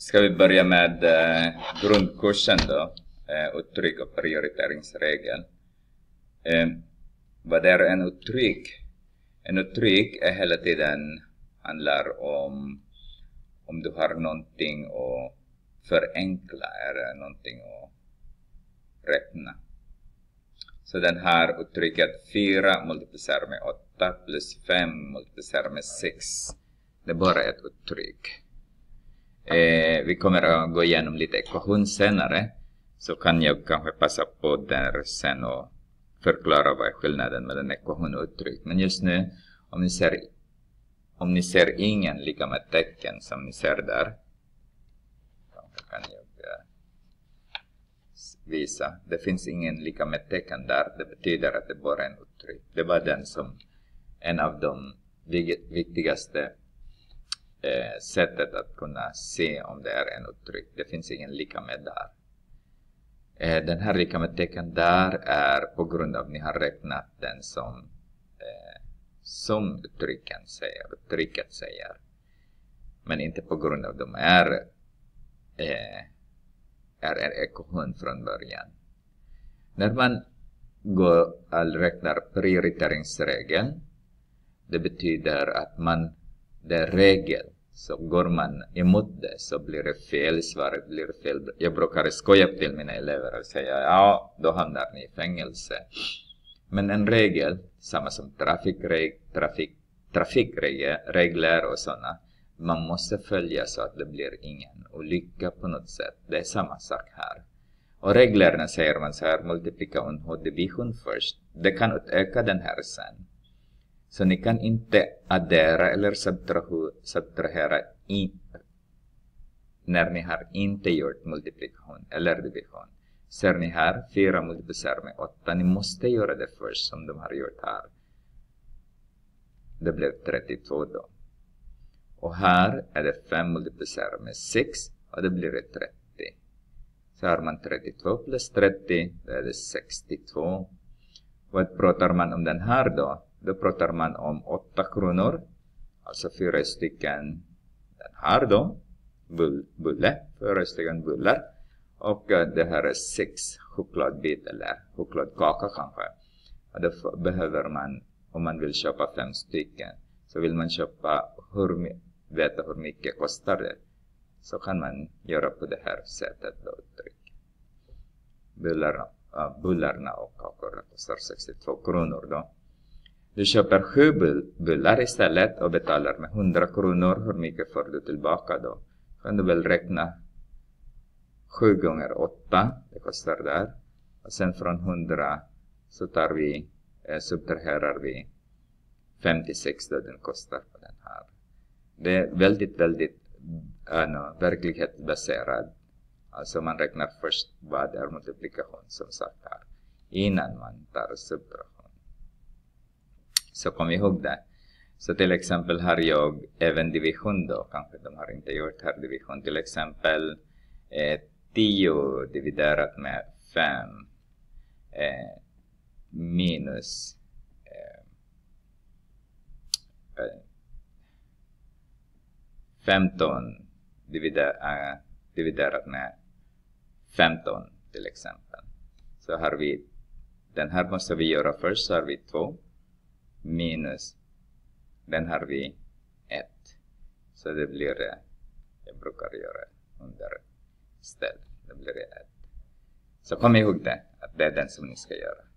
Ska vi börja med eh, grundkursen då, eh, uttryck och prioriteringsregel. Eh, vad är en uttryck? En uttryck är hela tiden handlar om om du har någonting att förenkla eller någonting att räkna. Så den här uttrycket 4 multiplicerat med 8 plus 5 multiplicerat med 6. Det är bara ett uttryck. Eh, vi kommer att gå igenom lite ekvation senare. Så kan jag kanske passa på där sen och förklara vad är skillnaden mellan ekvation och uttryck. Men just nu, om ni ser, om ni ser ingen lika med tecken som ni ser där. Kan jag eh, visa. Det finns ingen lika med tecken där. Det betyder att det bara är en uttryck. Det var den som en av de viktigaste eh, sättet att kunna se om det är en uttryck. Det finns ingen lika med där. Eh, den här lika med tecken där är på grund av att ni har räknat den som eh, som uttrycken säger, uttrycket säger. Men inte på grund av att de är eh, är en ekohund från början. När man går och räknar prioriteringsregeln, det betyder att man det är regel så går man emot det så blir det fel, svaret blir fel. Jag brukar skoja till mina elever och säga ja, då hamnar ni i fängelse. Men en regel, samma som trafikregler trafik, trafikregler och sådana, man måste följa så att det blir ingen olycka på något sätt. Det är samma sak här. Och reglerna säger man så här, multiplicera och division först. Det kan utöka den här sen. Så ni kan inte addera eller subtrahera in, när ni har inte gjort multiplikation eller division. Ser ni här, 4 multiplicerar med 8. Ni måste göra det först som de har gjort här. Det blev 32 då. Och här är det 5 multiplicerar med 6 och det blir 30. Så har man 32 plus 30, då är det 62. Vad pratar man om den här då? Då pratar man om 8 kronor, alltså 4 stycken den här då, bull, bulle, fyra stycken bullar. Och eh, det här är 6 chokladbit eller chokladkaka kanske. Och då behöver man, om man vill köpa 5 stycken, så vill man köpa, hur, veta hur mycket kostar det. Så kan man göra på det här sättet då, tryck. Bullarna, äh, bullarna och kakorna kostar 62 kronor då. Du köper sju bullar istället och betalar med 100 kronor. Hur mycket får du tillbaka då? Kan du väl räkna 7 gånger 8. Det kostar där. Och sen från 100 så tar vi, eh, subtraherar vi 56 då den kostar på den här. Det är väldigt, väldigt äh, eh, no, verklighetsbaserad. Alltså man räknar först vad är multiplikation som sagt här innan man tar subtraktion. Så kom ihåg det. Så till exempel har jag även division då, kanske de har inte gjort här division. Till exempel eh, 10 dividerat med 5 eh, minus eh, 15 eh, eh, dividerat med 15 till exempel. Så har vi, den här måste vi göra först, så har vi 2 minus den har vi 1. Så det blir, det jag brukar göra under ställ, det blir 1. Så kom ihåg det, att det är den som ni ska göra.